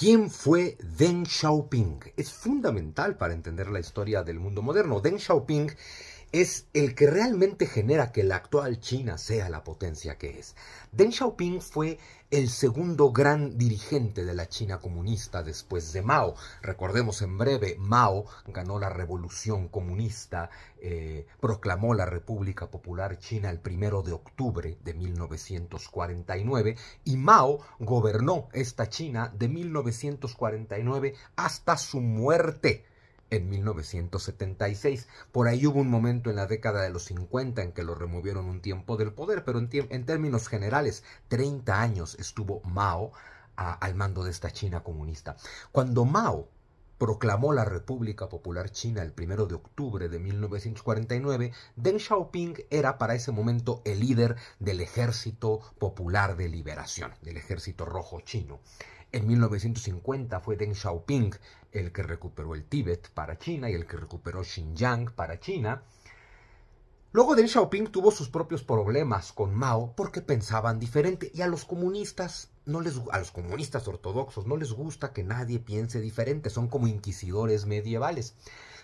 ¿Quién fue Deng Xiaoping? Es fundamental para entender la historia del mundo moderno. Deng Xiaoping es el que realmente genera que la actual China sea la potencia que es. Deng Xiaoping fue el segundo gran dirigente de la China comunista después de Mao. Recordemos en breve, Mao ganó la revolución comunista, eh, proclamó la República Popular China el primero de octubre de 1949 y Mao gobernó esta China de 1949 hasta su muerte en 1976. Por ahí hubo un momento en la década de los 50 en que lo removieron un tiempo del poder, pero en, términos generales, 30 años estuvo Mao al mando de esta China comunista. Cuando Mao proclamó la República Popular China el 1 de octubre de 1949, Deng Xiaoping era para ese momento el líder del Ejército Popular de Liberación, del Ejército Rojo Chino. En 1950 fue Deng Xiaoping el que recuperó el Tíbet para China y el que recuperó Xinjiang para China. Luego Deng Xiaoping tuvo sus propios problemas con Mao porque pensaban diferente y a los comunistas no les, a los comunistas ortodoxos no les gusta que nadie piense diferente, son como inquisidores medievales.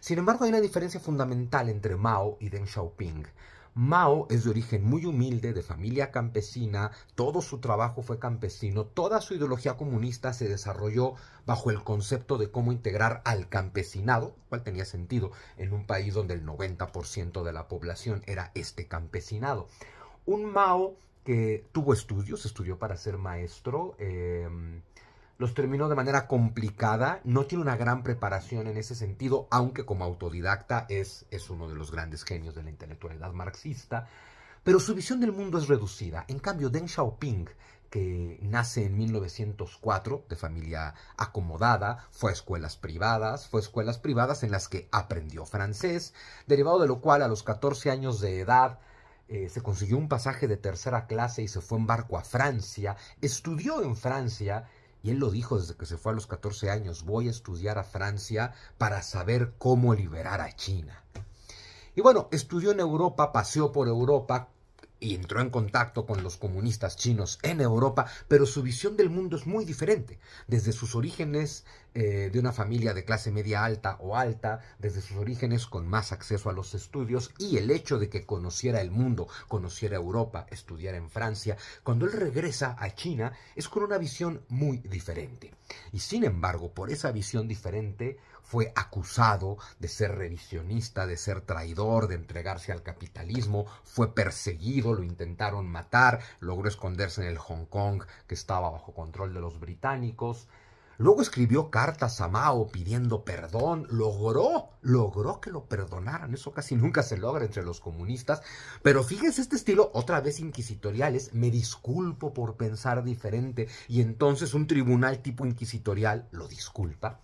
Sin embargo, hay una diferencia fundamental entre Mao y Deng Xiaoping. Mao es de origen muy humilde, de familia campesina, todo su trabajo fue campesino, toda su ideología comunista se desarrolló bajo el concepto de cómo integrar al campesinado, cual tenía sentido en un país donde el 90% de la población era este campesinado. Un Mao eh, tuvo estudios, estudió para ser maestro, em, los terminó de manera complicada, no tiene una gran preparación en ese sentido, aunque como autodidacta es, es uno de los grandes genios de la intelectualidad marxista, pero su visión del mundo es reducida. En cambio, Deng Xiaoping, que nace en 1904 de familia acomodada, fue a escuelas privadas, fue a escuelas privadas en las que aprendió francés, derivado de lo cual a los 14 años de edad eh, se consiguió un pasaje de tercera clase y se fue en barco a Francia, estudió en Francia, y él lo dijo desde que se fue a los 14 años, voy a estudiar a Francia para saber cómo liberar a China. Y bueno, estudió en Europa, paseó por Europa, y entró en contacto con los comunistas chinos en Europa, pero su visión del mundo es muy diferente. Desde sus orígenes eh, de una familia de clase media alta o alta, desde sus orígenes con más acceso a los estudios y el hecho de que conociera el mundo, conociera Europa, estudiara en Francia, cuando él regresa a China es con una visión muy diferente. Y sin embargo, por esa visión diferente, fue acusado de ser revisionista, de ser traidor, de entregarse al capitalismo, fue perseguido lo intentaron matar, logró esconderse en el Hong Kong que estaba bajo control de los británicos. Luego escribió cartas a Mao pidiendo perdón, logró, logró que lo perdonaran, eso casi nunca se logra entre los comunistas, pero fíjense este estilo otra vez inquisitoriales me disculpo por pensar diferente y entonces un tribunal tipo inquisitorial lo disculpa.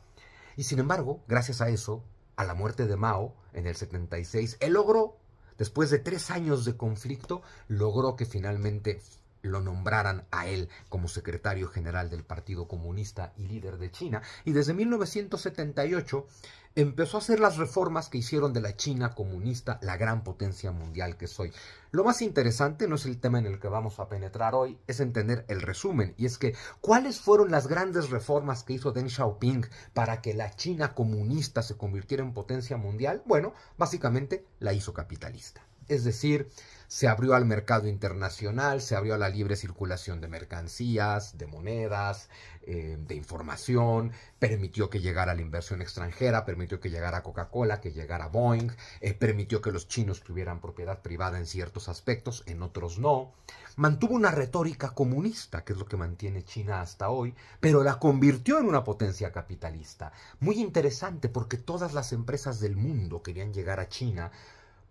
Y sin embargo, gracias a eso, a la muerte de Mao en el 76, él logró después de tres años de conflicto, logró que finalmente lo nombraran a él como secretario general del Partido Comunista y líder de China. Y desde 1978 empezó a hacer las reformas que hicieron de la China comunista la gran potencia mundial que soy. Lo más interesante no es el tema en el que vamos a penetrar hoy, es entender el resumen, y es que cuáles fueron las grandes reformas que hizo Deng Xiaoping para que la China comunista se convirtiera en potencia mundial. Bueno, básicamente la hizo capitalista. Es decir, se abrió al mercado internacional, se abrió a la libre circulación de mercancías, de monedas, eh, de información, permitió que llegara la inversión extranjera, permitió que llegara Coca-Cola, que llegara Boeing, eh, permitió que los chinos tuvieran propiedad privada en ciertos aspectos, en otros no. Mantuvo una retórica comunista, que es lo que mantiene China hasta hoy, pero la convirtió en una potencia capitalista. Muy interesante porque todas las empresas del mundo querían llegar a China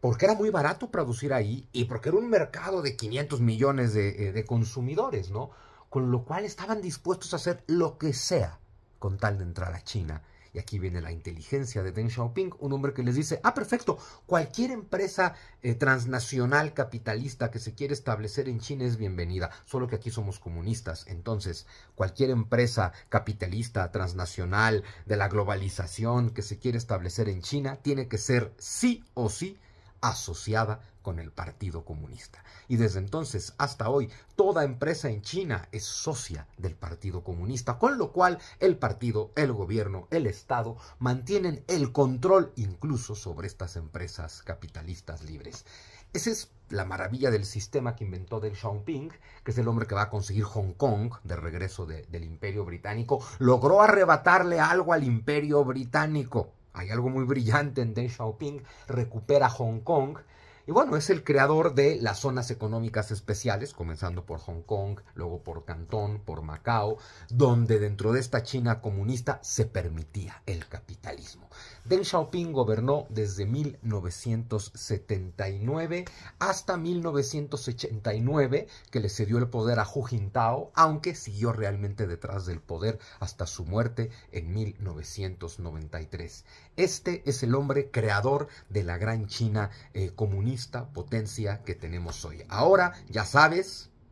porque era muy barato producir ahí y porque era un mercado de 500 millones eh, de, consumidores, ¿no? Con lo cual estaban dispuestos a hacer lo que sea con tal de entrar a China. Y aquí viene la inteligencia de Deng Xiaoping, un hombre que les dice, ah, perfecto, cualquier empresa eh, transnacional capitalista que se quiere establecer en China es bienvenida, solo que aquí somos comunistas. Entonces, cualquier empresa capitalista transnacional de la globalización que se quiere establecer en China tiene que ser sí o sí asociada con el Partido Comunista. Y desde entonces hasta hoy, toda empresa en China es socia del Partido Comunista, con lo cual el partido, el gobierno, el Estado mantienen el control incluso sobre estas empresas capitalistas libres. Esa es la maravilla del sistema que inventó Deng Xiaoping, que es el hombre que va a conseguir Hong Kong de regreso del imperio británico. Logró arrebatarle algo al imperio británico hay algo muy brillante en Deng Xiaoping, recupera Hong Kong y bueno, es el creador de las zonas económicas especiales, comenzando por Hong Kong, luego por Cantón, por Macao, donde dentro de esta China comunista se permitía el capitalismo. Deng Xiaoping gobernó desde 1979 hasta 1989, que le cedió el poder a Hu Jintao, aunque siguió realmente detrás del poder hasta su muerte en 1993. Este es el hombre creador de la gran China eh, comunista esta potencia que tenemos hoy. Ahora ya sabes